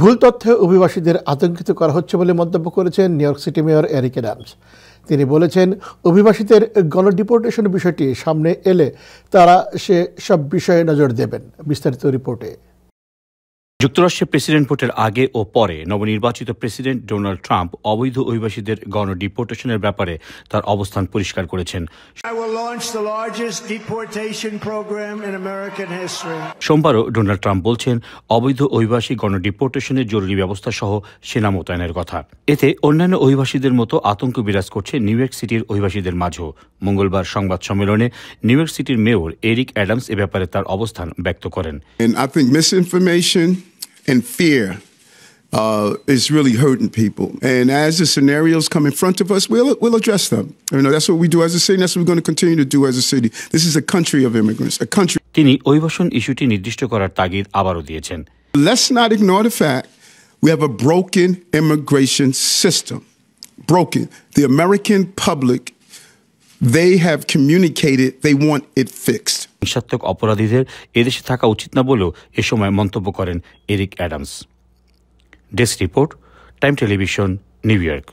ভুল তথ্যে অভিবাসীদের আতঙ্কিত করা হচ্ছে বলে মন্তব্য করেছেন New York City mayor Eric Adams তিনি বলেছেন অভিবাসীদের গণডিপোর্টেশন বিষয়টি সামনে এলে তারা সে সব বিষয়ে নজর দেবেন বিস্তারিত রিপোর্টে যুক্তরাষ্ট্রের প্রেসিডেন্ট ভোটের আগে ও পরে নবনির্বাচিত প্রেসিডেন্ট ডোনাল্ড ট্রাম্প অবৈধ অভিবাসীদের গণ ডিপোর্টেশনের ব্যাপারে তার অবস্থান পরিষ্কার করেছেন সোমবারও ডোনাল্ড ট্রাম্প বলছেন অবৈধ অভিবাসী গণ ডিপোর্টেশনের জরুরি ব্যবস্থা সহ সেনা মোতায়েনের কথা এতে অন্যান্য অভিবাসীদের মতো আতঙ্ক বিরাজ করছে নিউ ইয়র্ক সিটির অভিবাসীদের মাঝেও মঙ্গলবার সংবাদ সম্মেলনে নিউ ইয়র্ক সিটির মেয়র এরিক অ্যাডামস এ ব্যাপারে তার অবস্থান ব্যক্ত করেন and fear uh, is really hurting people. And as the scenarios come in front of us, we'll, we'll address them. You know, that's what we do as a city, that's what we're going to continue to do as a city. This is a country of immigrants, a country. let Let's not ignore the fact we have a broken immigration system. Broken. The American public, they have communicated they want it fixed. হিংসাত্মক অপরাধীদের এদেশে থাকা উচিত না বলেও এ সময় মন্তব্য করেন Eric Adams desk report Time Television New York